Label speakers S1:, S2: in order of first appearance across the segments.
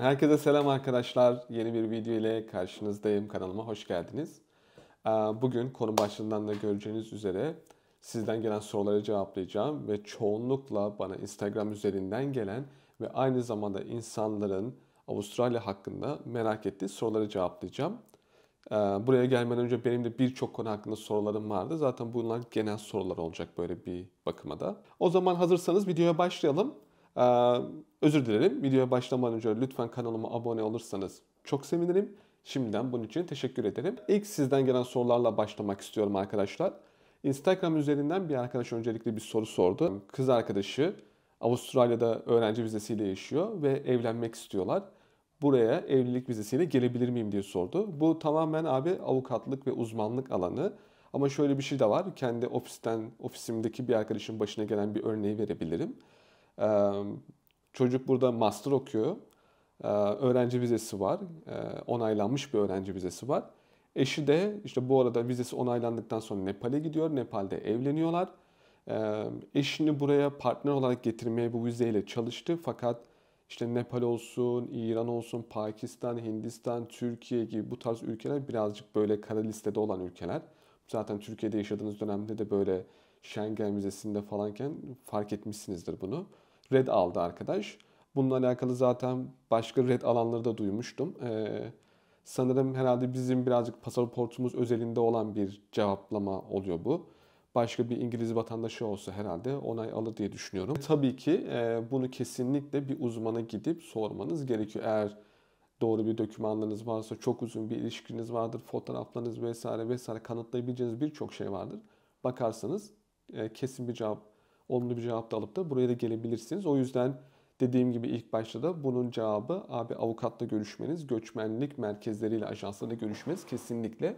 S1: Herkese selam arkadaşlar. Yeni bir video ile karşınızdayım. Kanalıma hoş geldiniz. Ee, bugün konu başlığından da göreceğiniz üzere sizden gelen soruları cevaplayacağım ve çoğunlukla bana Instagram üzerinden gelen ve aynı zamanda insanların Avustralya hakkında merak ettiği soruları cevaplayacağım. Ee, buraya gelmeden önce benim de birçok konu hakkında sorularım vardı. Zaten bunlar genel sorular olacak böyle bir bakıma da. O zaman hazırsanız videoya başlayalım özür dilerim. Videoya başlamadan önce lütfen kanalıma abone olursanız çok sevinirim. Şimdiden bunun için teşekkür ederim. İlk sizden gelen sorularla başlamak istiyorum arkadaşlar. Instagram üzerinden bir arkadaş öncelikle bir soru sordu. Kız arkadaşı Avustralya'da öğrenci vizesiyle yaşıyor ve evlenmek istiyorlar. Buraya evlilik vizesiyle gelebilir miyim diye sordu. Bu tamamen abi avukatlık ve uzmanlık alanı. Ama şöyle bir şey de var. Kendi ofisten, ofisimdeki bir arkadaşın başına gelen bir örneği verebilirim. Çocuk burada master okuyor. Öğrenci vizesi var. Onaylanmış bir öğrenci vizesi var. Eşi de işte bu arada vizesi onaylandıktan sonra Nepal'e gidiyor. Nepal'de evleniyorlar. Eşini buraya partner olarak getirmeye bu vizeyle çalıştı. Fakat işte Nepal olsun, İran olsun, Pakistan, Hindistan, Türkiye gibi bu tarz ülkeler birazcık böyle kara listede olan ülkeler. Zaten Türkiye'de yaşadığınız dönemde de böyle Schengen vizesinde falanken fark etmişsinizdir bunu red aldı arkadaş. Bununla alakalı zaten başka red alanları da duymuştum. Ee, sanırım herhalde bizim birazcık pasaportumuz özelinde olan bir cevaplama oluyor bu. Başka bir İngiliz vatandaşı olsa herhalde onay alır diye düşünüyorum. Tabii ki e, bunu kesinlikle bir uzmana gidip sormanız gerekiyor. Eğer doğru bir dokümanlarınız varsa, çok uzun bir ilişkiniz vardır, fotoğraflarınız vesaire vesaire kanıtlayabileceğiniz birçok şey vardır. Bakarsanız e, kesin bir cevap olumlu bir cevap da alıp da buraya da gelebilirsiniz. O yüzden dediğim gibi ilk başta da bunun cevabı abi avukatla görüşmeniz, göçmenlik merkezleriyle, ajanslarla görüşmeniz kesinlikle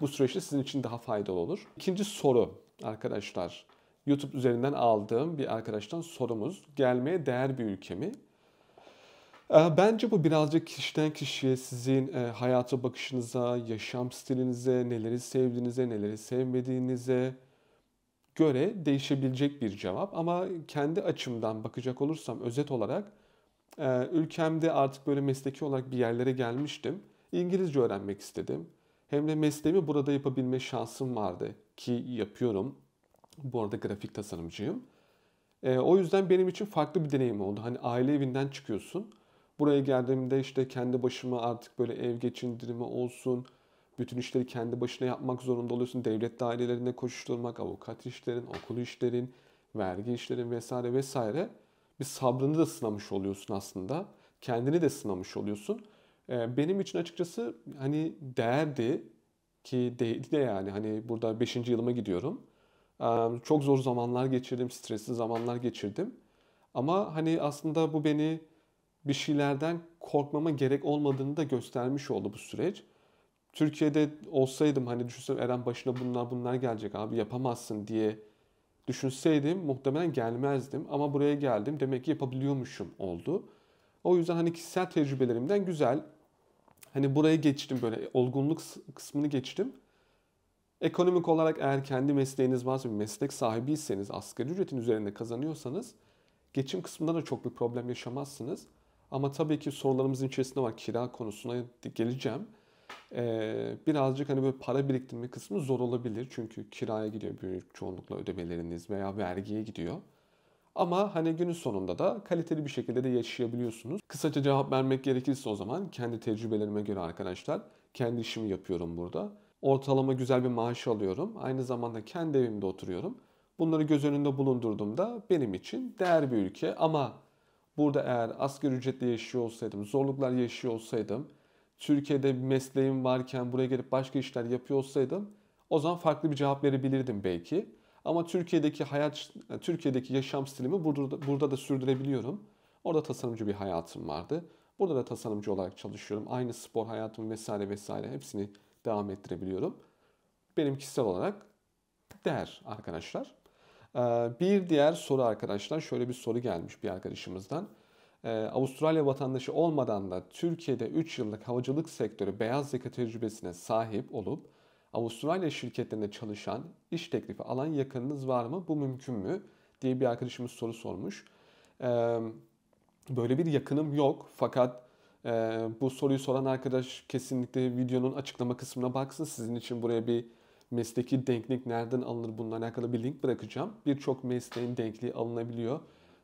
S1: bu süreçte sizin için daha faydalı olur. İkinci soru arkadaşlar. YouTube üzerinden aldığım bir arkadaştan sorumuz. Gelmeye değer bir ülke mi? Ee, bence bu birazcık kişiden kişiye sizin e, hayata bakışınıza, yaşam stilinize, neleri sevdiğinize, neleri sevmediğinize, göre değişebilecek bir cevap. Ama kendi açımdan bakacak olursam özet olarak e, ülkemde artık böyle mesleki olarak bir yerlere gelmiştim. İngilizce öğrenmek istedim. Hem de mesleğimi burada yapabilme şansım vardı ki yapıyorum. Bu arada grafik tasarımcıyım. E, o yüzden benim için farklı bir deneyim oldu. Hani aile evinden çıkıyorsun. Buraya geldiğimde işte kendi başıma artık böyle ev geçindirme olsun, bütün işleri kendi başına yapmak zorunda oluyorsun. Devlet dairelerinde koşuşturmak, avukat işlerin, okul işlerin, vergi işlerin vesaire vesaire. Bir sabrını da sınamış oluyorsun aslında. Kendini de sınamış oluyorsun. Ee, benim için açıkçası hani değerdi ki değdi de yani hani burada 5. yılıma gidiyorum. Ee, çok zor zamanlar geçirdim, stresli zamanlar geçirdim. Ama hani aslında bu beni bir şeylerden korkmama gerek olmadığını da göstermiş oldu bu süreç. Türkiye'de olsaydım hani düşünsem Eren başına bunlar bunlar gelecek abi yapamazsın diye düşünseydim muhtemelen gelmezdim. Ama buraya geldim demek ki yapabiliyormuşum oldu. O yüzden hani kişisel tecrübelerimden güzel. Hani buraya geçtim böyle olgunluk kısmını geçtim. Ekonomik olarak eğer kendi mesleğiniz varsa bir meslek sahibiyseniz asgari ücretin üzerinde kazanıyorsanız geçim kısmında da çok bir problem yaşamazsınız. Ama tabii ki sorularımızın içerisinde var kira konusuna geleceğim. Ee, birazcık hani böyle para biriktirme kısmı zor olabilir. Çünkü kiraya gidiyor büyük çoğunlukla ödemeleriniz veya vergiye gidiyor. Ama hani günün sonunda da kaliteli bir şekilde de yaşayabiliyorsunuz. Kısaca cevap vermek gerekirse o zaman kendi tecrübelerime göre arkadaşlar kendi işimi yapıyorum burada. Ortalama güzel bir maaş alıyorum. Aynı zamanda kendi evimde oturuyorum. Bunları göz önünde bulundurduğumda benim için değer bir ülke ama burada eğer asgari ücretle yaşıyor olsaydım, zorluklar yaşıyor olsaydım, Türkiye'de bir mesleğim varken buraya gelip başka işler yapıyor olsaydım o zaman farklı bir cevap verebilirdim belki. Ama Türkiye'deki hayat, Türkiye'deki yaşam stilimi burada, burada da sürdürebiliyorum. Orada tasarımcı bir hayatım vardı. Burada da tasarımcı olarak çalışıyorum. Aynı spor hayatım vesaire vesaire hepsini devam ettirebiliyorum. Benim kişisel olarak değer arkadaşlar. Ee, bir diğer soru arkadaşlar şöyle bir soru gelmiş bir arkadaşımızdan. Ee, Avustralya vatandaşı olmadan da Türkiye'de 3 yıllık havacılık sektörü beyaz yaka tecrübesine sahip olup Avustralya şirketlerinde çalışan, iş teklifi alan yakınınız var mı? Bu mümkün mü? diye bir arkadaşımız soru sormuş. Ee, böyle bir yakınım yok fakat e, bu soruyu soran arkadaş kesinlikle videonun açıklama kısmına baksın. Sizin için buraya bir mesleki denklik nereden alınır bununla alakalı bir link bırakacağım. Birçok mesleğin denkliği alınabiliyor.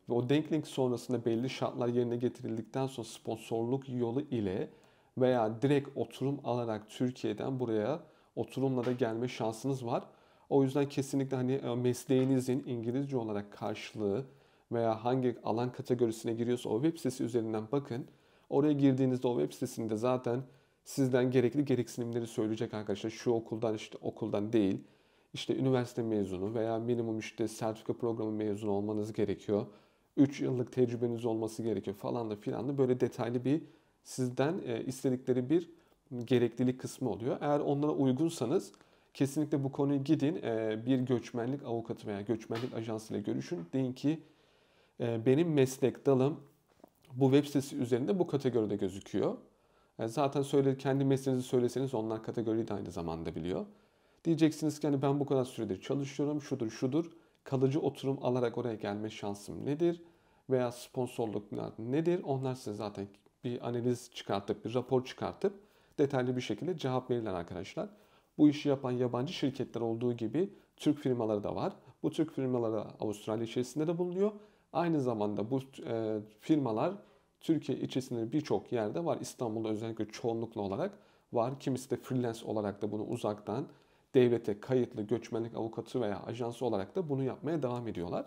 S1: Ve o Denklink sonrasında belli şartlar yerine getirildikten sonra sponsorluk yolu ile veya direkt oturum alarak Türkiye'den buraya oturumla da gelme şansınız var. O yüzden kesinlikle hani e, mesleğinizin İngilizce olarak karşılığı veya hangi alan kategorisine giriyorsa o web sitesi üzerinden bakın. Oraya girdiğinizde o web sitesinde zaten sizden gerekli gereksinimleri söyleyecek arkadaşlar. Şu okuldan işte okuldan değil. İşte üniversite mezunu veya minimum işte sertifika programı mezunu olmanız gerekiyor. 3 yıllık tecrübeniz olması gerekiyor falan da filan da böyle detaylı bir sizden e, istedikleri bir gereklilik kısmı oluyor. Eğer onlara uygunsanız kesinlikle bu konuyu gidin e, bir göçmenlik avukatı veya göçmenlik ajansıyla görüşün. Deyin ki e, benim meslek dalım bu web sitesi üzerinde bu kategoride gözüküyor. Zaten söyle, kendi mesleğinizi söyleseniz onlar kategoriyi de aynı zamanda biliyor. Diyeceksiniz ki hani ben bu kadar süredir çalışıyorum, şudur şudur kalıcı oturum alarak oraya gelme şansım nedir? Veya sponsorluklar nedir? Onlar size zaten bir analiz çıkartıp, bir rapor çıkartıp detaylı bir şekilde cevap verirler arkadaşlar. Bu işi yapan yabancı şirketler olduğu gibi Türk firmaları da var. Bu Türk firmaları Avustralya içerisinde de bulunuyor. Aynı zamanda bu e, firmalar Türkiye içerisinde birçok yerde var. İstanbul'da özellikle çoğunlukla olarak var. Kimisi de freelance olarak da bunu uzaktan devlete kayıtlı göçmenlik avukatı veya ajansı olarak da bunu yapmaya devam ediyorlar.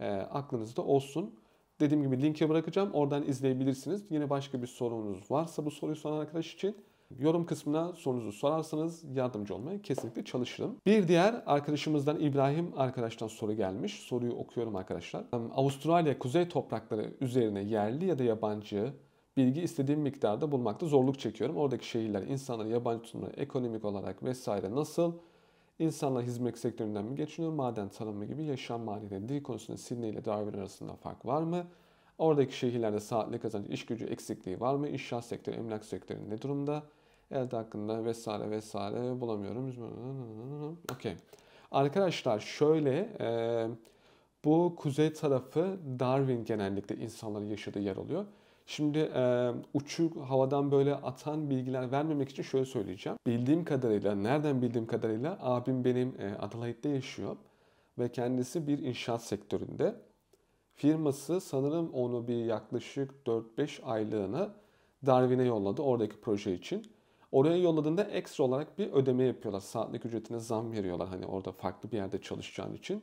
S1: E, aklınızda olsun. Dediğim gibi linke bırakacağım. Oradan izleyebilirsiniz. Yine başka bir sorunuz varsa bu soruyu soran arkadaş için yorum kısmına sorunuzu sorarsanız yardımcı olmaya kesinlikle çalışırım. Bir diğer arkadaşımızdan İbrahim arkadaştan soru gelmiş. Soruyu okuyorum arkadaşlar. Ee, Avustralya kuzey toprakları üzerine yerli ya da yabancı bilgi istediğim miktarda bulmakta zorluk çekiyorum. Oradaki şehirler, insanları, yabancı tutumları, ekonomik olarak vesaire nasıl? İnsanlar hizmet sektöründen mi geçiniyor? Maden tarımı gibi yaşam maliyeti, dil konusunda Sydney ile Darwin arasında fark var mı? Oradaki şehirlerde saatli kazanç, iş gücü eksikliği var mı? İnşaat sektörü, emlak sektörü ne durumda? Elde hakkında vesaire vesaire bulamıyorum. Okey. Arkadaşlar şöyle e, bu kuzey tarafı Darwin genellikle insanların yaşadığı yer oluyor. Şimdi e, uçuk havadan böyle atan bilgiler vermemek için şöyle söyleyeceğim. Bildiğim kadarıyla, nereden bildiğim kadarıyla abim benim e, Adelaide'de yaşıyor ve kendisi bir inşaat sektöründe. Firması sanırım onu bir yaklaşık 4-5 aylığına Darwin'e yolladı oradaki proje için. Oraya yolladığında ekstra olarak bir ödeme yapıyorlar. Saatlik ücretine zam veriyorlar hani orada farklı bir yerde çalışacağın için.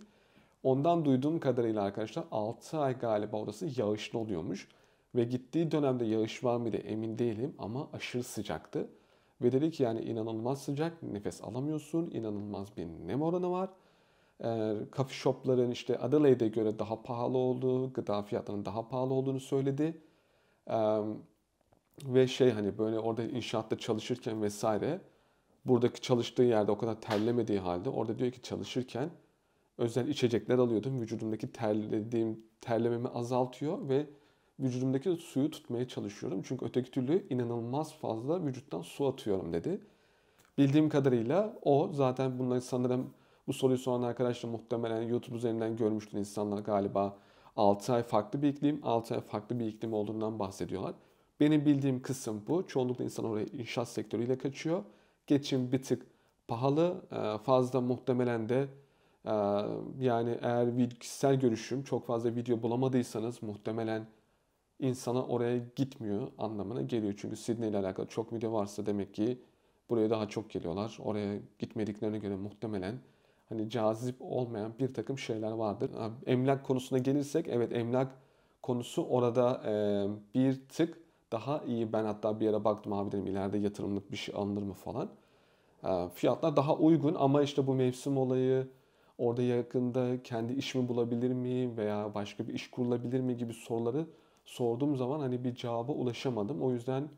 S1: Ondan duyduğum kadarıyla arkadaşlar 6 ay galiba orası yağışlı oluyormuş. Ve gittiği dönemde yağış var mıydı emin değilim ama aşırı sıcaktı. Ve dedi ki yani inanılmaz sıcak, nefes alamıyorsun, inanılmaz bir nem oranı var. E, coffee shopların işte Adelaide'e göre daha pahalı olduğu, gıda fiyatlarının daha pahalı olduğunu söyledi. E, ve şey hani böyle orada inşaatta çalışırken vesaire buradaki çalıştığı yerde o kadar terlemediği halde orada diyor ki çalışırken özel içecekler alıyordum. Vücudumdaki terlediğim terlememi azaltıyor ve vücudumdaki suyu tutmaya çalışıyorum. Çünkü öteki türlü inanılmaz fazla vücuttan su atıyorum dedi. Bildiğim kadarıyla o zaten bunları sanırım bu soruyu soran arkadaşlar muhtemelen YouTube üzerinden görmüştün insanlar galiba. 6 ay farklı bir iklim, 6 ay farklı bir iklim olduğundan bahsediyorlar. Benim bildiğim kısım bu. Çoğunlukla insan oraya inşaat sektörüyle kaçıyor. Geçim bir tık pahalı. Ee, fazla muhtemelen de e, yani eğer kişisel görüşüm çok fazla video bulamadıysanız muhtemelen insana oraya gitmiyor anlamına geliyor. Çünkü Sydney ile alakalı çok video varsa demek ki buraya daha çok geliyorlar. Oraya gitmediklerine göre muhtemelen hani cazip olmayan bir takım şeyler vardır. Emlak konusuna gelirsek evet emlak konusu orada e, bir tık daha iyi. Ben hatta bir yere baktım abi dedim ileride yatırımlık bir şey alınır mı falan. E, fiyatlar daha uygun ama işte bu mevsim olayı orada yakında kendi işimi bulabilir miyim veya başka bir iş kurulabilir mi gibi soruları sorduğum zaman hani bir cevaba ulaşamadım. O yüzden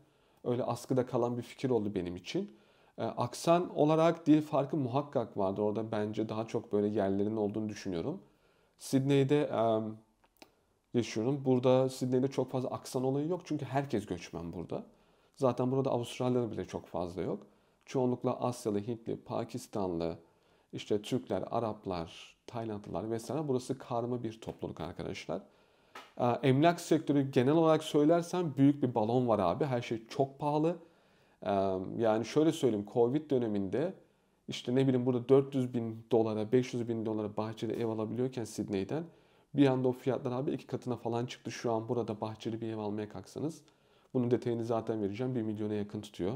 S1: öyle askıda kalan bir fikir oldu benim için. E, aksan olarak dil farkı muhakkak vardı. Orada bence daha çok böyle yerlerin olduğunu düşünüyorum. Sydney'de e, yaşıyorum. Burada Sydney'de çok fazla aksan olayı yok. Çünkü herkes göçmen burada. Zaten burada Avustralyalı bile çok fazla yok. Çoğunlukla Asyalı, Hintli, Pakistanlı, işte Türkler, Araplar, Taylandlılar vesaire. Burası karma bir topluluk arkadaşlar. Ee, emlak sektörü genel olarak söylersem büyük bir balon var abi. Her şey çok pahalı. Ee, yani şöyle söyleyeyim Covid döneminde işte ne bileyim burada 400 bin dolara 500 bin dolara bahçeli ev alabiliyorken Sydney'den bir anda o fiyatlar abi iki katına falan çıktı. Şu an burada bahçeli bir ev almaya kalksanız bunun detayını zaten vereceğim. 1 milyona yakın tutuyor.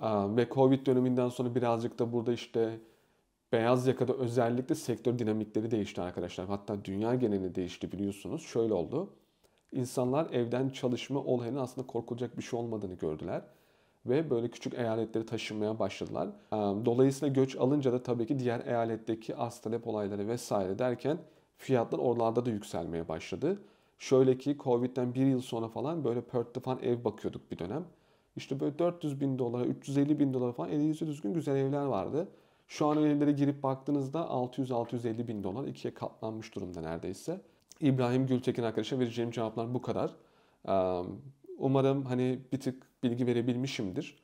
S1: Ee, ve Covid döneminden sonra birazcık da burada işte beyaz yakada özellikle sektör dinamikleri değişti arkadaşlar. Hatta dünya genelinde değişti biliyorsunuz. Şöyle oldu. İnsanlar evden çalışma olayının aslında korkulacak bir şey olmadığını gördüler. Ve böyle küçük eyaletleri taşınmaya başladılar. Dolayısıyla göç alınca da tabii ki diğer eyaletteki arz talep olayları vesaire derken fiyatlar oralarda da yükselmeye başladı. Şöyle ki Covid'den bir yıl sonra falan böyle Perth'te falan ev bakıyorduk bir dönem. İşte böyle 400 bin dolara, 350 bin dolara falan eli yüzü düzgün güzel evler vardı. Şu an önerilere girip baktığınızda 600-650 bin dolar ikiye katlanmış durumda neredeyse. İbrahim Gültekin arkadaşa vereceğim cevaplar bu kadar. Umarım hani bir tık bilgi verebilmişimdir.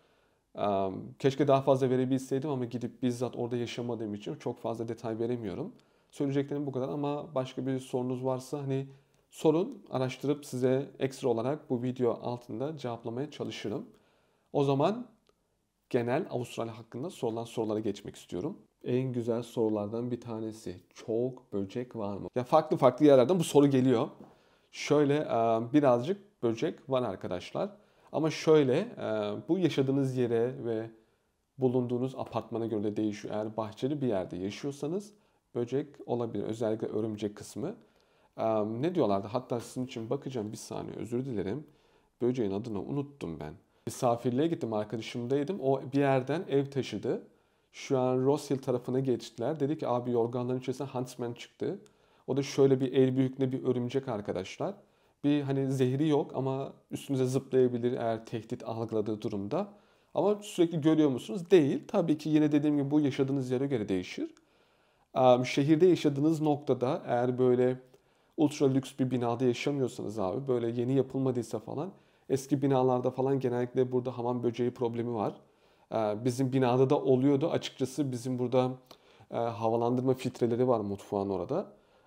S1: Keşke daha fazla verebilseydim ama gidip bizzat orada yaşamadığım için çok fazla detay veremiyorum. Söyleyeceklerim bu kadar ama başka bir sorunuz varsa hani sorun araştırıp size ekstra olarak bu video altında cevaplamaya çalışırım. O zaman genel Avustralya hakkında sorulan sorulara geçmek istiyorum. En güzel sorulardan bir tanesi. Çok böcek var mı? Ya farklı farklı yerlerden bu soru geliyor. Şöyle e, birazcık böcek var arkadaşlar. Ama şöyle e, bu yaşadığınız yere ve bulunduğunuz apartmana göre de değişiyor. Eğer bahçeli bir yerde yaşıyorsanız böcek olabilir. Özellikle örümcek kısmı. E, ne diyorlardı? Hatta sizin için bakacağım bir saniye özür dilerim. Böceğin adını unuttum ben misafirliğe gittim arkadaşımdaydım. O bir yerden ev taşıdı. Şu an Ross Hill tarafına geçtiler. Dedi ki abi yorganların içerisinde Huntsman çıktı. O da şöyle bir el büyüklüğünde bir örümcek arkadaşlar. Bir hani zehri yok ama üstünüze zıplayabilir eğer tehdit algıladığı durumda. Ama sürekli görüyor musunuz? Değil. Tabii ki yine dediğim gibi bu yaşadığınız yere göre değişir. Şehirde yaşadığınız noktada eğer böyle ultra lüks bir binada yaşamıyorsanız abi böyle yeni yapılmadıysa falan Eski binalarda falan genellikle burada hamam böceği problemi var. Ee, bizim binada da oluyordu. Açıkçası bizim burada e, havalandırma filtreleri var mutfağın orada.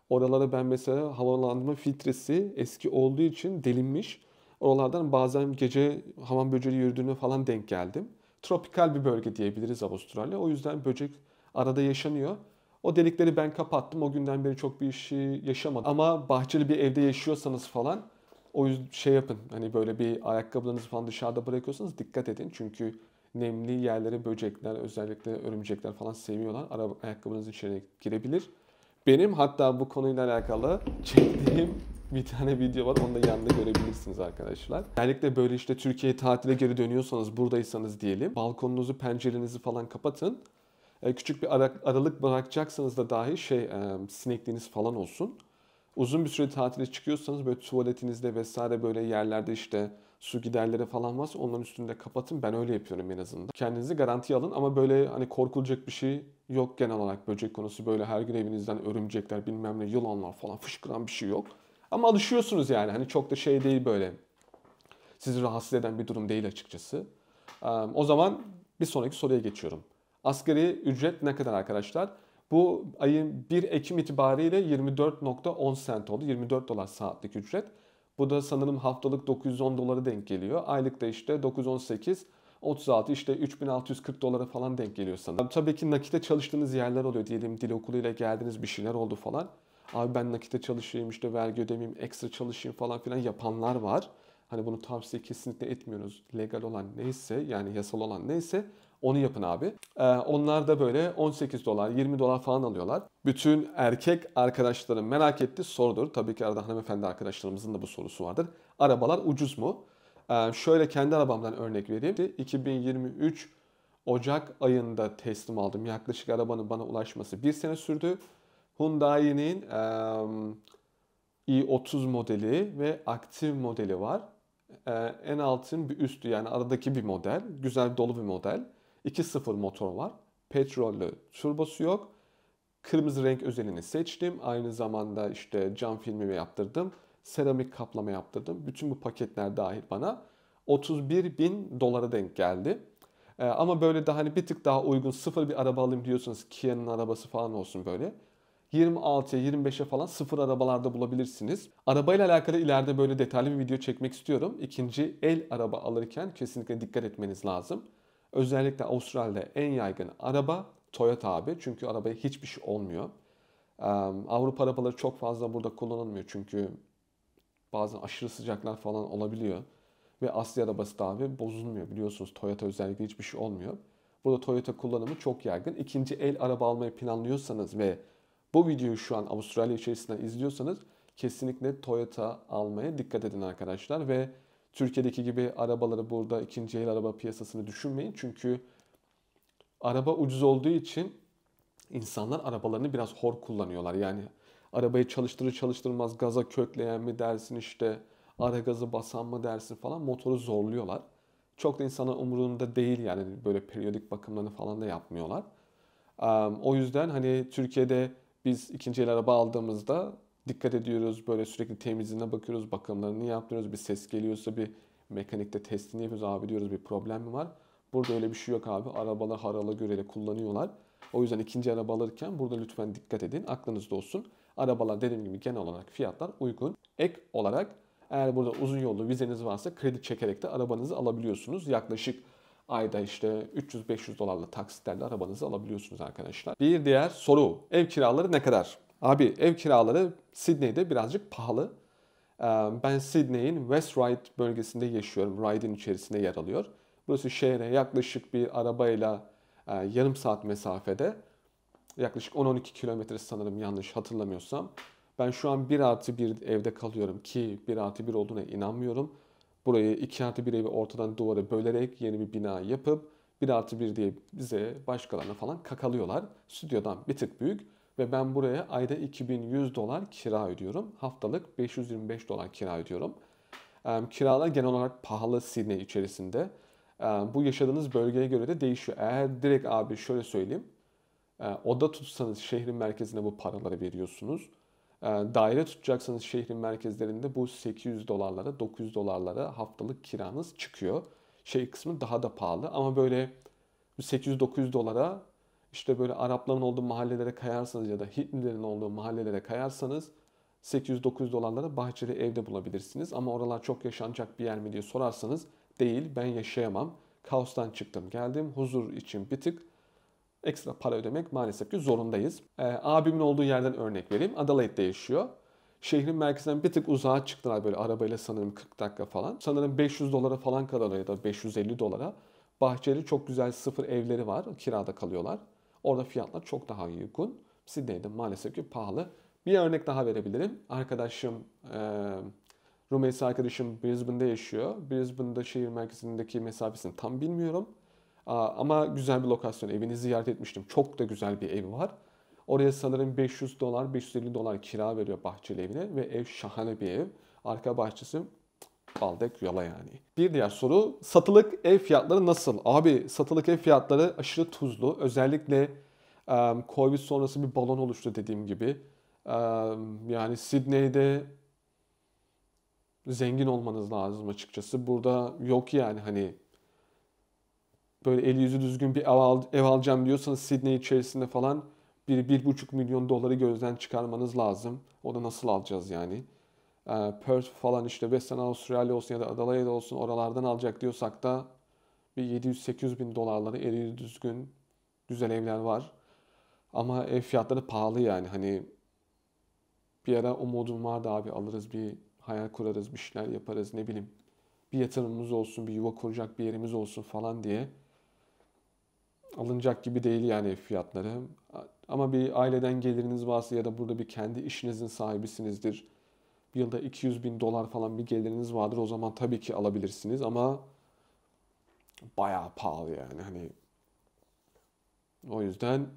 S1: Oralara ben mesela havalandırma filtresi eski olduğu için delinmiş. Oralardan bazen gece hamam böceği yürüdüğüne falan denk geldim. Tropikal bir bölge diyebiliriz Avustralya. O yüzden böcek arada yaşanıyor. O delikleri ben kapattım. O günden beri çok bir işi yaşamadım. Ama bahçeli bir evde yaşıyorsanız falan o yüzden şey yapın hani böyle bir ayakkabılarınızı falan dışarıda bırakıyorsanız dikkat edin. Çünkü nemli yerlere böcekler özellikle örümcekler falan seviyorlar. Araba, ayakkabınızın içine girebilir. Benim hatta bu konuyla alakalı çektiğim bir tane video var. Onu da yanında görebilirsiniz arkadaşlar. Özellikle böyle işte Türkiye'ye tatile geri dönüyorsanız, buradaysanız diyelim. Balkonunuzu, pencerenizi falan kapatın. E, küçük bir aralık bırakacaksanız da dahi şey e, sinekliğiniz falan olsun uzun bir süre tatile çıkıyorsanız böyle tuvaletinizde vesaire böyle yerlerde işte su giderleri falan varsa onların üstünde kapatın. Ben öyle yapıyorum en azından. Kendinizi garantiye alın ama böyle hani korkulacak bir şey yok genel olarak böcek konusu. Böyle her gün evinizden örümcekler bilmem ne yılanlar falan fışkıran bir şey yok. Ama alışıyorsunuz yani hani çok da şey değil böyle sizi rahatsız eden bir durum değil açıkçası. O zaman bir sonraki soruya geçiyorum. Asgari ücret ne kadar arkadaşlar? Bu ayın 1 Ekim itibariyle 24.10 sent oldu. 24 dolar saatlik ücret. Bu da sanırım haftalık 910 dolara denk geliyor. Aylık da işte 918 36 işte 3640 dolara falan denk geliyor sanırım. Tabii ki nakite çalıştığınız yerler oluyor diyelim dil okuluyla geldiniz bir şeyler oldu falan. Abi ben nakite çalışayım işte vergi ödemeyeyim ekstra çalışayım falan filan yapanlar var. Hani bunu tavsiye kesinlikle etmiyoruz. Legal olan neyse yani yasal olan neyse onu yapın abi. Ee, onlar da böyle 18 dolar, 20 dolar falan alıyorlar. Bütün erkek arkadaşların merak ettiği sorudur. Tabii ki arada hanımefendi arkadaşlarımızın da bu sorusu vardır. Arabalar ucuz mu? Ee, şöyle kendi arabamdan örnek vereyim. 2023 Ocak ayında teslim aldım. Yaklaşık arabanın bana ulaşması bir sene sürdü. Hyundai'nin e, i30 modeli ve aktif modeli var. E, en altın bir üstü yani aradaki bir model. Güzel dolu bir model. 2.0 motor var. Petrollü turbosu yok. Kırmızı renk özelini seçtim. Aynı zamanda işte cam filmi yaptırdım. Seramik kaplama yaptırdım. Bütün bu paketler dahil bana 31 bin dolara denk geldi. Ee, ama böyle daha hani bir tık daha uygun sıfır bir araba alayım diyorsanız Kia'nın arabası falan olsun böyle. 26'ya 25'e falan sıfır arabalarda bulabilirsiniz. Arabayla alakalı ileride böyle detaylı bir video çekmek istiyorum. İkinci el araba alırken kesinlikle dikkat etmeniz lazım. Özellikle Avustralya'da en yaygın araba Toyota abi. Çünkü arabaya hiçbir şey olmuyor. Avrupa arabaları çok fazla burada kullanılmıyor. Çünkü bazen aşırı sıcaklar falan olabiliyor. Ve Asya arabası da abi bozulmuyor. Biliyorsunuz Toyota özellikle hiçbir şey olmuyor. Burada Toyota kullanımı çok yaygın. İkinci el araba almayı planlıyorsanız ve bu videoyu şu an Avustralya içerisinde izliyorsanız kesinlikle Toyota almaya dikkat edin arkadaşlar ve Türkiye'deki gibi arabaları burada ikinci el araba piyasasını düşünmeyin. Çünkü araba ucuz olduğu için insanlar arabalarını biraz hor kullanıyorlar. Yani arabayı çalıştırır çalıştırmaz gaza kökleyen mi dersin işte ara gazı basan mı dersin falan motoru zorluyorlar. Çok da insanın umurunda değil yani böyle periyodik bakımlarını falan da yapmıyorlar. O yüzden hani Türkiye'de biz ikinci el araba aldığımızda dikkat ediyoruz. Böyle sürekli temizliğine bakıyoruz. Bakımlarını yaptırıyoruz. Bir ses geliyorsa bir mekanikte testini yapıyoruz. Abi diyoruz bir problem mi var? Burada öyle bir şey yok abi. Arabalar harala göreli kullanıyorlar. O yüzden ikinci araba alırken burada lütfen dikkat edin. Aklınızda olsun. Arabalar dediğim gibi genel olarak fiyatlar uygun. Ek olarak eğer burada uzun yollu vizeniz varsa kredi çekerek de arabanızı alabiliyorsunuz. Yaklaşık ayda işte 300-500 dolarla taksitlerle arabanızı alabiliyorsunuz arkadaşlar. Bir diğer soru ev kiraları ne kadar? Abi ev kiraları Sydney'de birazcık pahalı. Ee, ben Sydney'in West Ryde bölgesinde yaşıyorum. Ryde'in içerisinde yer alıyor. Burası şehre yaklaşık bir arabayla e, yarım saat mesafede. Yaklaşık 10-12 kilometre sanırım yanlış hatırlamıyorsam. Ben şu an 1 artı 1 evde kalıyorum ki 1 artı 1 olduğuna inanmıyorum. Burayı 2 artı 1 evi ortadan duvara bölerek yeni bir bina yapıp 1 artı 1 diye bize başkalarına falan kakalıyorlar. Stüdyodan bir tık büyük ve ben buraya ayda 2100 dolar kira ödüyorum. Haftalık 525 dolar kira ödüyorum. Um, kiralar genel olarak pahalı Sydney içerisinde. Um, bu yaşadığınız bölgeye göre de değişiyor. Eğer direkt abi şöyle söyleyeyim. E, oda tutsanız şehrin merkezine bu paraları veriyorsunuz. E, daire tutacaksanız şehrin merkezlerinde bu 800 dolarlara 900 dolarlara haftalık kiranız çıkıyor. Şey kısmı daha da pahalı ama böyle 800-900 dolara işte böyle Arapların olduğu mahallelere kayarsanız ya da Hintlilerin olduğu mahallelere kayarsanız 800-900 dolarlara bahçeli evde bulabilirsiniz. Ama oralar çok yaşanacak bir yer mi diye sorarsanız değil ben yaşayamam. Kaostan çıktım geldim huzur için bir tık ekstra para ödemek maalesef ki zorundayız. Ee, abimin olduğu yerden örnek vereyim. Adelaide'de yaşıyor. Şehrin merkezinden bir tık uzağa çıktılar böyle arabayla sanırım 40 dakika falan. Sanırım 500 dolara falan kadar ya da 550 dolara. Bahçeli çok güzel sıfır evleri var. Kirada kalıyorlar. Orada fiyatlar çok daha uygun. Sydney'de maalesef ki pahalı. Bir örnek daha verebilirim. Arkadaşım, e, Rumeysa arkadaşım Brisbane'de yaşıyor. Brisbane'de şehir merkezindeki mesafesini tam bilmiyorum. Aa, ama güzel bir lokasyon. Evini ziyaret etmiştim. Çok da güzel bir ev var. Oraya sanırım 500 dolar, 550 dolar kira veriyor bahçeli evine ve ev şahane bir ev. Arka bahçesi Baldek yola yani. Bir diğer soru satılık ev fiyatları nasıl? Abi satılık ev fiyatları aşırı tuzlu. Özellikle e, Covid sonrası bir balon oluştu dediğim gibi. E, yani Sydney'de zengin olmanız lazım açıkçası. Burada yok yani hani böyle eli yüzü düzgün bir ev, al, ev alacağım diyorsanız Sydney içerisinde falan bir, bir buçuk milyon doları gözden çıkarmanız lazım. O da nasıl alacağız yani? E, Perth falan işte Western Australia olsun ya da Adelaide olsun oralardan alacak diyorsak da bir 700-800 bin dolarları eri düzgün güzel evler var. Ama ev fiyatları pahalı yani hani bir ara umudum vardı abi alırız bir hayal kurarız bir şeyler yaparız ne bileyim bir yatırımımız olsun bir yuva kuracak bir yerimiz olsun falan diye alınacak gibi değil yani ev fiyatları. Ama bir aileden geliriniz varsa ya da burada bir kendi işinizin sahibisinizdir yılda 200 bin dolar falan bir geliriniz vardır. O zaman tabii ki alabilirsiniz ama bayağı pahalı yani. Hani o yüzden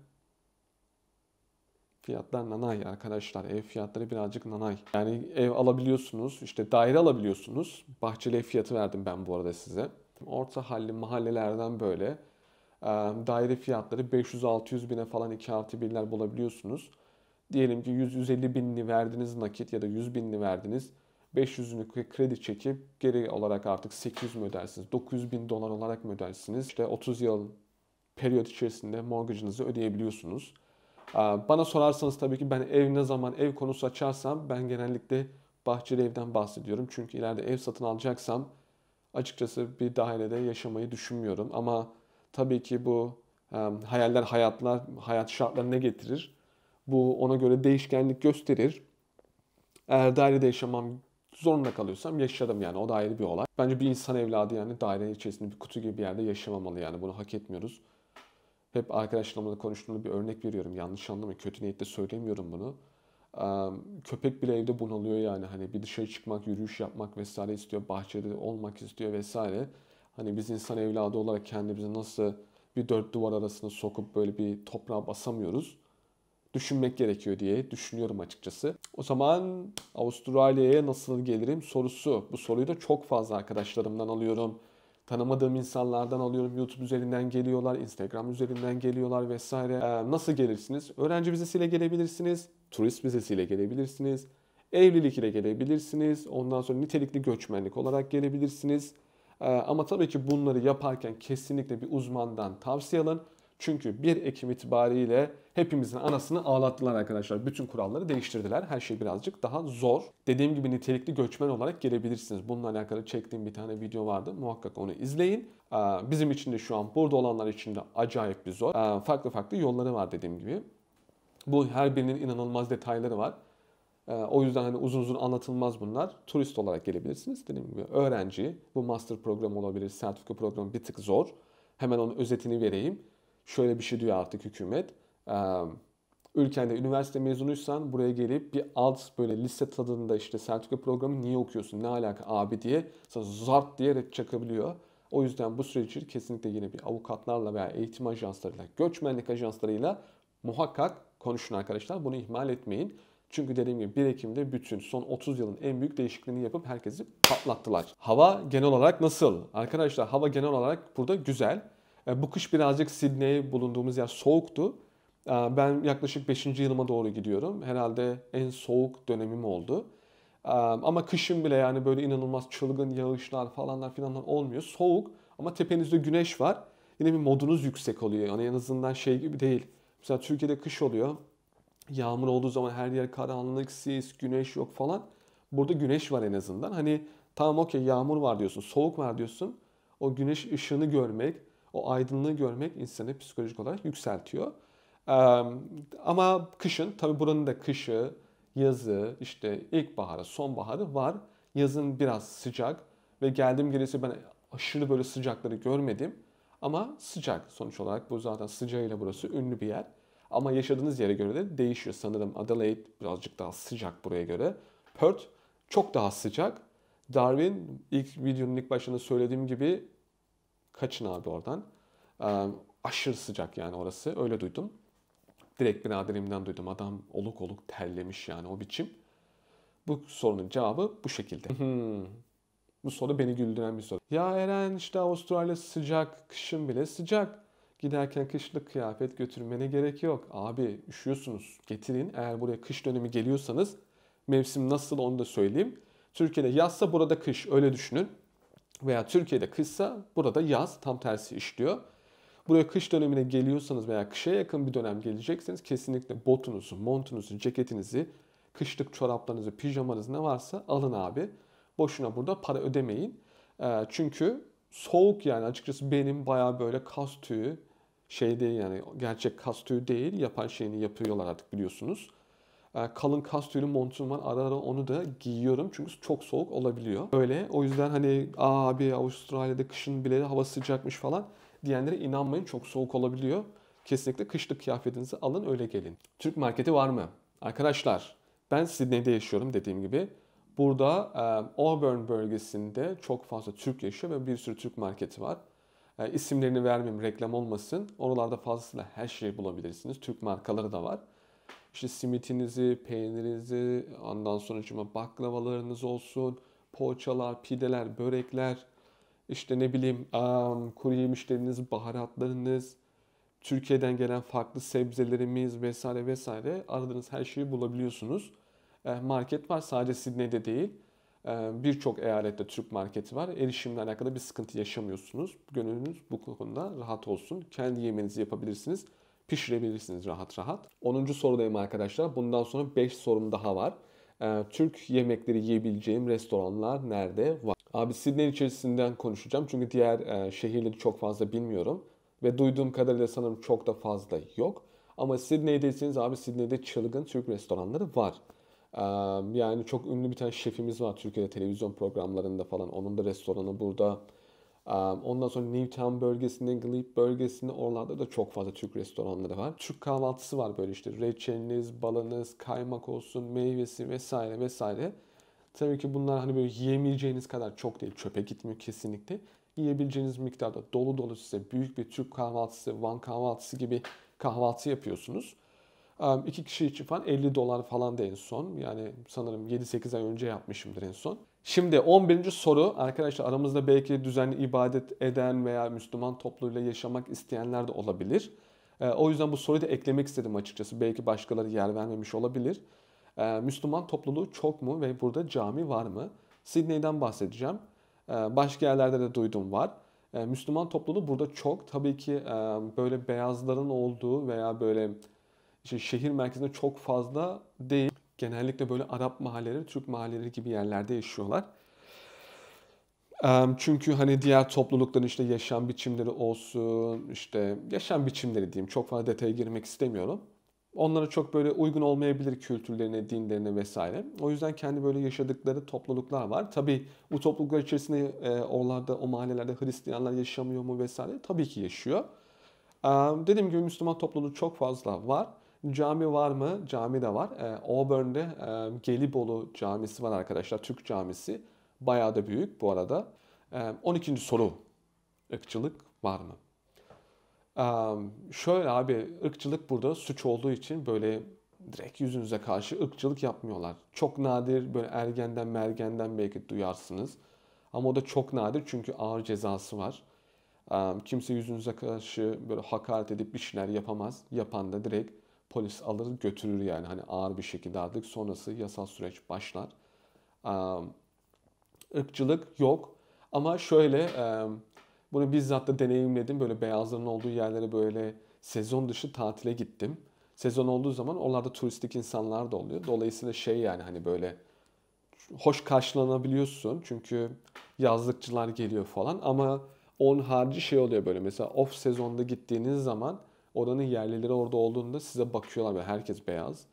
S1: fiyatlar nanay arkadaşlar. Ev fiyatları birazcık nanay. Yani ev alabiliyorsunuz, işte daire alabiliyorsunuz. Bahçeli ev fiyatı verdim ben bu arada size. Orta halli mahallelerden böyle daire fiyatları 500-600 bine falan 2 artı 1'ler bulabiliyorsunuz. Diyelim ki 100-150 binli verdiniz nakit ya da 100 binli verdiniz. 500'ünü kredi çekip geri olarak artık 800 mü ödersiniz? 900 bin dolar olarak mı ödersiniz? İşte 30 yıl periyot içerisinde mortgage'ınızı ödeyebiliyorsunuz. Bana sorarsanız tabii ki ben ev ne zaman ev konusu açarsam ben genellikle bahçeli evden bahsediyorum. Çünkü ileride ev satın alacaksam açıkçası bir dairede yaşamayı düşünmüyorum. Ama tabii ki bu hayaller hayatlar hayat şartları ne getirir? Bu ona göre değişkenlik gösterir. Eğer dairede yaşamam zorunda kalıyorsam yaşarım yani o da ayrı bir olay. Bence bir insan evladı yani daire içerisinde bir kutu gibi bir yerde yaşamamalı yani bunu hak etmiyoruz. Hep arkadaşlarımla da konuştuğumda bir örnek veriyorum yanlış anlamayın kötü niyetle söylemiyorum bunu. Köpek bile evde bunalıyor yani hani bir dışarı çıkmak, yürüyüş yapmak vesaire istiyor, bahçede olmak istiyor vesaire. Hani biz insan evladı olarak kendimizi nasıl bir dört duvar arasına sokup böyle bir toprağa basamıyoruz düşünmek gerekiyor diye düşünüyorum açıkçası. O zaman Avustralya'ya nasıl gelirim sorusu. Bu soruyu da çok fazla arkadaşlarımdan alıyorum. Tanımadığım insanlardan alıyorum. YouTube üzerinden geliyorlar, Instagram üzerinden geliyorlar vesaire. Ee, nasıl gelirsiniz? Öğrenci vizesiyle gelebilirsiniz, turist vizesiyle gelebilirsiniz, evlilik ile gelebilirsiniz. Ondan sonra nitelikli göçmenlik olarak gelebilirsiniz. Ee, ama tabii ki bunları yaparken kesinlikle bir uzmandan tavsiye alın. Çünkü 1 Ekim itibariyle hepimizin anasını ağlattılar arkadaşlar. Bütün kuralları değiştirdiler. Her şey birazcık daha zor. Dediğim gibi nitelikli göçmen olarak gelebilirsiniz. Bununla alakalı çektiğim bir tane video vardı. Muhakkak onu izleyin. Bizim için de şu an burada olanlar için de acayip bir zor. Farklı farklı yolları var dediğim gibi. Bu her birinin inanılmaz detayları var. O yüzden hani uzun uzun anlatılmaz bunlar. Turist olarak gelebilirsiniz. Dediğim gibi öğrenci, bu master programı olabilir, sertifika programı bir tık zor. Hemen onun özetini vereyim şöyle bir şey diyor artık hükümet. ülkende üniversite mezunuysan buraya gelip bir alt böyle lise tadında işte sertifika programı niye okuyorsun ne alaka abi diye sana zart diye red çakabiliyor. O yüzden bu süreci kesinlikle yine bir avukatlarla veya eğitim ajanslarıyla, göçmenlik ajanslarıyla muhakkak konuşun arkadaşlar. Bunu ihmal etmeyin. Çünkü dediğim gibi 1 Ekim'de bütün son 30 yılın en büyük değişikliğini yapıp herkesi patlattılar. Hava genel olarak nasıl? Arkadaşlar hava genel olarak burada güzel. E, bu kış birazcık Sydney bulunduğumuz yer soğuktu. E, ben yaklaşık 5. yılıma doğru gidiyorum. Herhalde en soğuk dönemim oldu. E, ama kışın bile yani böyle inanılmaz çılgın yağışlar falanlar filanlar olmuyor. Soğuk ama tepenizde güneş var. Yine bir modunuz yüksek oluyor. Yani en azından şey gibi değil. Mesela Türkiye'de kış oluyor. Yağmur olduğu zaman her yer karanlık, sis, güneş yok falan. Burada güneş var en azından. Hani tamam okey yağmur var diyorsun, soğuk var diyorsun. O güneş ışığını görmek, o aydınlığı görmek insanı psikolojik olarak yükseltiyor. ama kışın tabi buranın da kışı, yazı, işte ilkbaharı, sonbaharı var. Yazın biraz sıcak ve geldiğim gelesi ben aşırı böyle sıcakları görmedim. Ama sıcak sonuç olarak bu zaten sıcağıyla burası ünlü bir yer. Ama yaşadığınız yere göre de değişiyor sanırım. Adelaide birazcık daha sıcak buraya göre. Perth çok daha sıcak. Darwin ilk videonun ilk başında söylediğim gibi Kaçın abi oradan. E, aşırı sıcak yani orası. Öyle duydum. Direkt biraderimden duydum. Adam oluk oluk terlemiş yani o biçim. Bu sorunun cevabı bu şekilde. Hmm. Bu soru beni güldüren bir soru. Ya Eren işte Avustralya sıcak, kışın bile sıcak. Giderken kışlık kıyafet götürmene gerek yok. Abi üşüyorsunuz getirin. Eğer buraya kış dönemi geliyorsanız mevsim nasıl onu da söyleyeyim. Türkiye'de yazsa burada kış öyle düşünün veya Türkiye'de kışsa burada yaz tam tersi işliyor. Buraya kış dönemine geliyorsanız veya kışa yakın bir dönem gelecekseniz kesinlikle botunuzu, montunuzu, ceketinizi, kışlık çoraplarınızı, pijamanız ne varsa alın abi. Boşuna burada para ödemeyin. Ee, çünkü soğuk yani açıkçası benim baya böyle kas tüyü şey değil yani gerçek kas tüyü değil yapan şeyini yapıyorlar artık biliyorsunuz. Ee, kalın kas tüylü montum var. Ara ara onu da giyiyorum çünkü çok soğuk olabiliyor. Öyle o yüzden hani Aa, abi Avustralya'da kışın bile hava sıcakmış falan diyenlere inanmayın çok soğuk olabiliyor. Kesinlikle kışlık kıyafetinizi alın öyle gelin. Türk marketi var mı? Arkadaşlar ben Sydney'de yaşıyorum dediğim gibi. Burada e, Auburn bölgesinde çok fazla Türk yaşıyor ve bir sürü Türk marketi var. E, isimlerini vermeyeyim reklam olmasın. Oralarda fazlasıyla her şeyi bulabilirsiniz. Türk markaları da var işte simitinizi, peynirinizi, ondan sonra cuma baklavalarınız olsun, poğaçalar, pideler, börekler, işte ne bileyim um, kuru yemişleriniz, baharatlarınız, Türkiye'den gelen farklı sebzelerimiz vesaire vesaire aradığınız her şeyi bulabiliyorsunuz. E, market var sadece Sydney'de değil e, birçok eyalette Türk marketi var. Erişimle alakalı bir sıkıntı yaşamıyorsunuz. Gönlünüz bu konuda rahat olsun. Kendi yemenizi yapabilirsiniz pişirebilirsiniz rahat rahat. 10. sorudayım arkadaşlar. Bundan sonra 5 sorum daha var. Ee, Türk yemekleri yiyebileceğim restoranlar nerede var? Abi Sydney içerisinden konuşacağım çünkü diğer e, şehirleri çok fazla bilmiyorum. Ve duyduğum kadarıyla sanırım çok da fazla yok. Ama Sydney'deyseniz abi Sydney'de çılgın Türk restoranları var. Ee, yani çok ünlü bir tane şefimiz var Türkiye'de televizyon programlarında falan. Onun da restoranı burada. Ondan sonra Newtown bölgesinde, Glebe bölgesinde oralarda da çok fazla Türk restoranları var. Türk kahvaltısı var böyle işte reçeliniz, balınız, kaymak olsun, meyvesi vesaire vesaire. Tabii ki bunlar hani böyle yiyemeyeceğiniz kadar çok değil. Çöpe gitmiyor kesinlikle. Yiyebileceğiniz miktarda dolu dolu size büyük bir Türk kahvaltısı, Van kahvaltısı gibi kahvaltı yapıyorsunuz. İki kişi için falan 50 dolar falan da en son. Yani sanırım 7-8 ay önce yapmışımdır en son. Şimdi 11. soru arkadaşlar aramızda belki düzenli ibadet eden veya Müslüman topluluğuyla yaşamak isteyenler de olabilir. E, o yüzden bu soruyu da eklemek istedim açıkçası. Belki başkaları yer vermemiş olabilir. E, Müslüman topluluğu çok mu ve burada cami var mı? Sydney'den bahsedeceğim. E, başka yerlerde de duydum var. E, Müslüman topluluğu burada çok. Tabii ki e, böyle beyazların olduğu veya böyle işte şehir merkezinde çok fazla değil. Genellikle böyle Arap mahalleleri, Türk mahalleleri gibi yerlerde yaşıyorlar. Çünkü hani diğer toplulukların işte yaşam biçimleri olsun, işte yaşam biçimleri diyeyim. Çok fazla detaya girmek istemiyorum. Onlara çok böyle uygun olmayabilir kültürlerine, dinlerine vesaire. O yüzden kendi böyle yaşadıkları topluluklar var. Tabii bu topluluklar içerisinde e, oralarda, o mahallelerde Hristiyanlar yaşamıyor mu vesaire? Tabii ki yaşıyor. E, dediğim gibi Müslüman topluluğu çok fazla var. Cami var mı? Cami de var. E, Auburn'de e, Gelibolu Camisi var arkadaşlar. Türk camisi. Bayağı da büyük bu arada. E, ee, 12. soru. Irkçılık var mı? E, şöyle abi ırkçılık burada suç olduğu için böyle direkt yüzünüze karşı ırkçılık yapmıyorlar. Çok nadir böyle ergenden mergenden belki duyarsınız. Ama o da çok nadir çünkü ağır cezası var. E, kimse yüzünüze karşı böyle hakaret edip bir şeyler yapamaz. Yapan da direkt polis alır götürür yani hani ağır bir şekilde artık sonrası yasal süreç başlar. Irkçılık yok ama şöyle bunu bizzat da deneyimledim böyle beyazların olduğu yerlere böyle sezon dışı tatile gittim. Sezon olduğu zaman oralarda turistik insanlar da oluyor. Dolayısıyla şey yani hani böyle hoş karşılanabiliyorsun. Çünkü yazlıkçılar geliyor falan ama onun harici şey oluyor böyle mesela off sezonda gittiğiniz zaman Oranın yerlileri orada olduğunda size bakıyorlar ve herkes beyaz.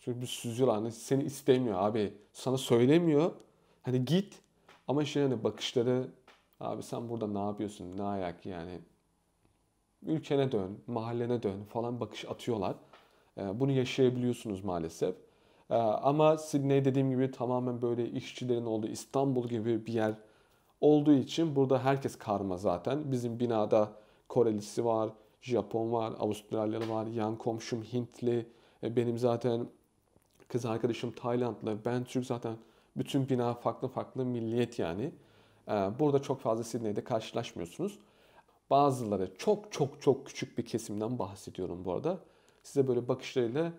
S1: Çünkü bir süzüyorlar. Hani seni istemiyor abi. Sana söylemiyor. Hani git. Ama şey hani bakışları abi sen burada ne yapıyorsun? Ne ayak yani? Ülkene dön, mahallene dön falan bakış atıyorlar. Ee, bunu yaşayabiliyorsunuz maalesef. Ee, ama Sydney dediğim gibi tamamen böyle işçilerin olduğu İstanbul gibi bir yer olduğu için burada herkes karma zaten. Bizim binada Korelisi var, Japon var, Avustralyalı var, yan komşum Hintli, e, benim zaten kız arkadaşım Taylandlı, ben Türk zaten bütün bina farklı farklı milliyet yani. E, burada çok fazla Sydney'de karşılaşmıyorsunuz. Bazıları çok çok çok küçük bir kesimden bahsediyorum bu arada. Size böyle bakışlarıyla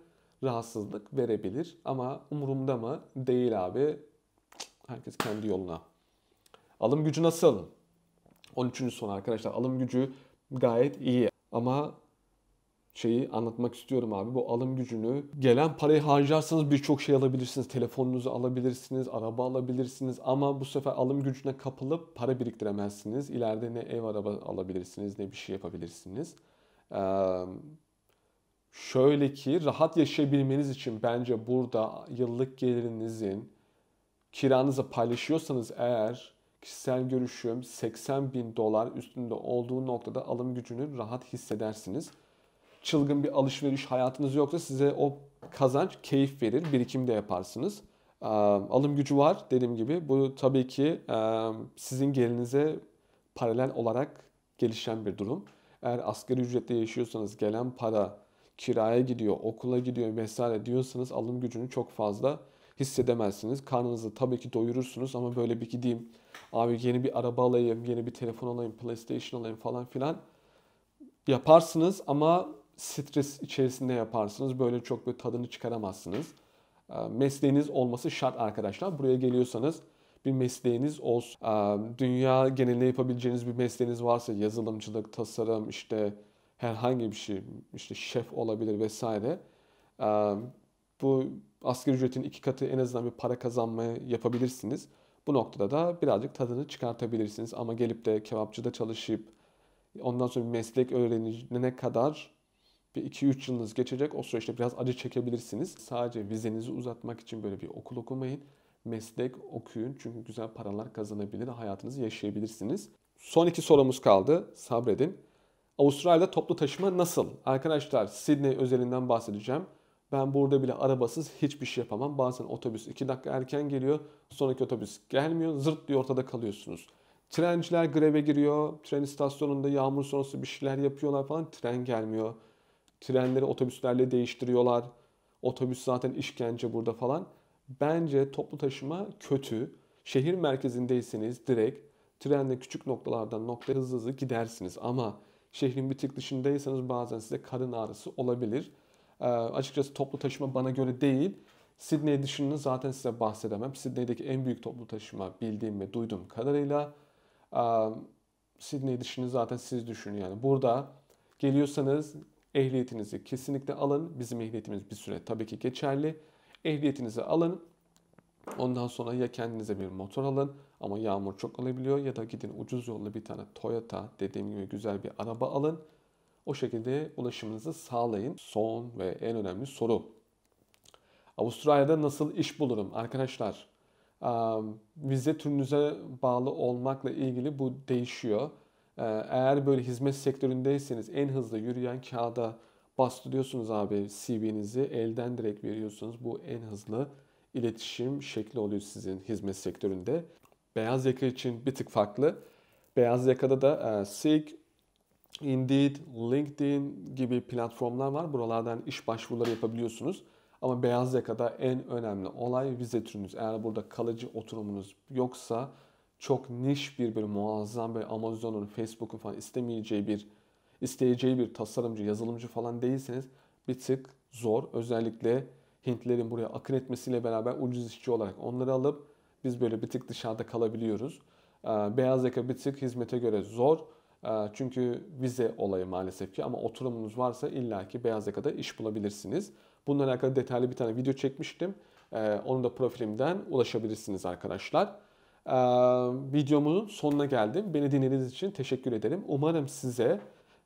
S1: rahatsızlık verebilir ama umurumda mı? Değil abi. Herkes kendi yoluna. Alım gücü nasıl? 13. son arkadaşlar alım gücü gayet iyi. Ama şeyi anlatmak istiyorum abi. Bu alım gücünü gelen parayı harcarsanız birçok şey alabilirsiniz. Telefonunuzu alabilirsiniz, araba alabilirsiniz ama bu sefer alım gücüne kapılıp para biriktiremezsiniz. İleride ne ev araba alabilirsiniz ne bir şey yapabilirsiniz. Ee, şöyle ki rahat yaşayabilmeniz için bence burada yıllık gelirinizin kiranızı paylaşıyorsanız eğer kişisel görüşüm 80 bin dolar üstünde olduğu noktada alım gücünü rahat hissedersiniz. Çılgın bir alışveriş hayatınız yoksa size o kazanç keyif verir, birikim de yaparsınız. Alım gücü var dediğim gibi. Bu tabii ki sizin gelinize paralel olarak gelişen bir durum. Eğer asgari ücretle yaşıyorsanız gelen para kiraya gidiyor, okula gidiyor vesaire diyorsanız alım gücünü çok fazla hissedemezsiniz. Karnınızı tabii ki doyurursunuz ama böyle bir gideyim. Abi yeni bir araba alayım, yeni bir telefon alayım, PlayStation alayım falan filan. Yaparsınız ama stres içerisinde yaparsınız. Böyle çok bir tadını çıkaramazsınız. Mesleğiniz olması şart arkadaşlar. Buraya geliyorsanız bir mesleğiniz olsun. Dünya genelinde yapabileceğiniz bir mesleğiniz varsa yazılımcılık, tasarım, işte herhangi bir şey, işte şef olabilir vesaire. Bu asgari ücretin iki katı en azından bir para kazanmaya yapabilirsiniz. Bu noktada da birazcık tadını çıkartabilirsiniz. Ama gelip de kebapçıda çalışıp ondan sonra bir meslek öğrenene kadar bir 2-3 yılınız geçecek. O süreçte biraz acı çekebilirsiniz. Sadece vizenizi uzatmak için böyle bir okul okumayın. Meslek okuyun çünkü güzel paralar kazanabilir, hayatınızı yaşayabilirsiniz. Son iki sorumuz kaldı. Sabredin. Avustralya'da toplu taşıma nasıl? Arkadaşlar Sydney özelinden bahsedeceğim. Ben burada bile arabasız hiçbir şey yapamam. Bazen otobüs 2 dakika erken geliyor. Sonraki otobüs gelmiyor. Zırt diye ortada kalıyorsunuz. Trenciler greve giriyor. Tren istasyonunda yağmur sonrası bir şeyler yapıyorlar falan. Tren gelmiyor. Trenleri otobüslerle değiştiriyorlar. Otobüs zaten işkence burada falan. Bence toplu taşıma kötü. Şehir merkezindeyseniz direkt trenle küçük noktalardan nokta hızlı hızlı gidersiniz. Ama şehrin bir tık dışındaysanız bazen size karın ağrısı olabilir. E, açıkçası toplu taşıma bana göre değil. Sydney dışını zaten size bahsedemem. Sydney'deki en büyük toplu taşıma bildiğim ve duyduğum kadarıyla e, Sydney dışını zaten siz düşünün. Yani burada geliyorsanız ehliyetinizi kesinlikle alın. Bizim ehliyetimiz bir süre tabii ki geçerli. Ehliyetinizi alın. Ondan sonra ya kendinize bir motor alın ama yağmur çok alabiliyor ya da gidin ucuz yolla bir tane Toyota dediğim gibi güzel bir araba alın. O şekilde ulaşımınızı sağlayın. Son ve en önemli soru. Avustralya'da nasıl iş bulurum arkadaşlar? Vize türünüze bağlı olmakla ilgili bu değişiyor. Ee, eğer böyle hizmet sektöründeyseniz en hızlı yürüyen kağıda bastırıyorsunuz abi CV'nizi elden direkt veriyorsunuz. Bu en hızlı iletişim şekli oluyor sizin hizmet sektöründe. Beyaz yaka için bir tık farklı. Beyaz yakada da e, sig Indeed, LinkedIn gibi platformlar var. Buralardan iş başvuruları yapabiliyorsunuz. Ama beyaz yakada en önemli olay vize türünüz. Eğer burada kalıcı oturumunuz yoksa çok niş bir bir muazzam bir Amazon'un, Facebook'un falan istemeyeceği bir isteyeceği bir tasarımcı, yazılımcı falan değilseniz bir tık zor. Özellikle Hintlerin buraya akın etmesiyle beraber ucuz işçi olarak onları alıp biz böyle bir tık dışarıda kalabiliyoruz. Beyaz yaka bir tık hizmete göre zor. Ee, çünkü vize olayı maalesef ki ama oturumunuz varsa illaki beyaz yakada iş bulabilirsiniz. Bununla alakalı detaylı bir tane video çekmiştim. Ee, Onu da profilimden ulaşabilirsiniz arkadaşlar. Ee, Videomun sonuna geldim. Beni dinlediğiniz için teşekkür ederim. Umarım size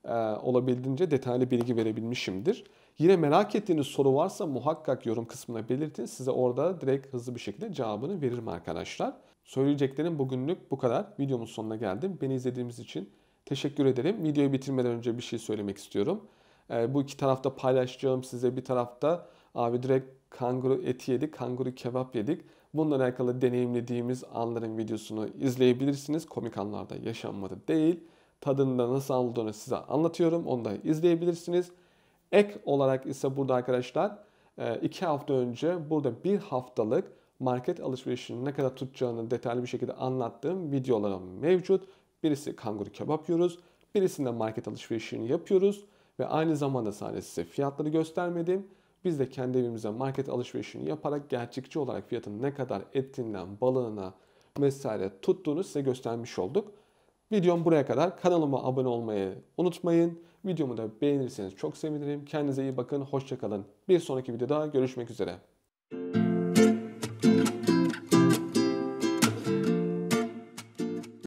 S1: e, olabildiğince detaylı bilgi verebilmişimdir. Yine merak ettiğiniz soru varsa muhakkak yorum kısmına belirtin. Size orada direkt hızlı bir şekilde cevabını veririm arkadaşlar. Söyleyeceklerim bugünlük bu kadar. Videomun sonuna geldim. Beni izlediğiniz için Teşekkür ederim. Videoyu bitirmeden önce bir şey söylemek istiyorum. Ee, bu iki tarafta paylaşacağım size. Bir tarafta abi direkt kanguru eti yedik, kanguru kebap yedik. Bununla alakalı deneyimlediğimiz anların videosunu izleyebilirsiniz. Komik anlarda yaşanmadı değil. Tadında nasıl aldığını size anlatıyorum. Onu da izleyebilirsiniz. Ek olarak ise burada arkadaşlar e, iki hafta önce burada bir haftalık market alışverişini ne kadar tutacağını detaylı bir şekilde anlattığım videolarım mevcut. Birisi kanguru kebap yiyoruz. Birisinde market alışverişini yapıyoruz. Ve aynı zamanda sadece size fiyatları göstermedim. Biz de kendi evimize market alışverişini yaparak gerçekçi olarak fiyatın ne kadar etinden balığına vesaire tuttuğunu size göstermiş olduk. Videom buraya kadar. Kanalıma abone olmayı unutmayın. Videomu da beğenirseniz çok sevinirim. Kendinize iyi bakın. Hoşçakalın. Bir sonraki videoda görüşmek üzere.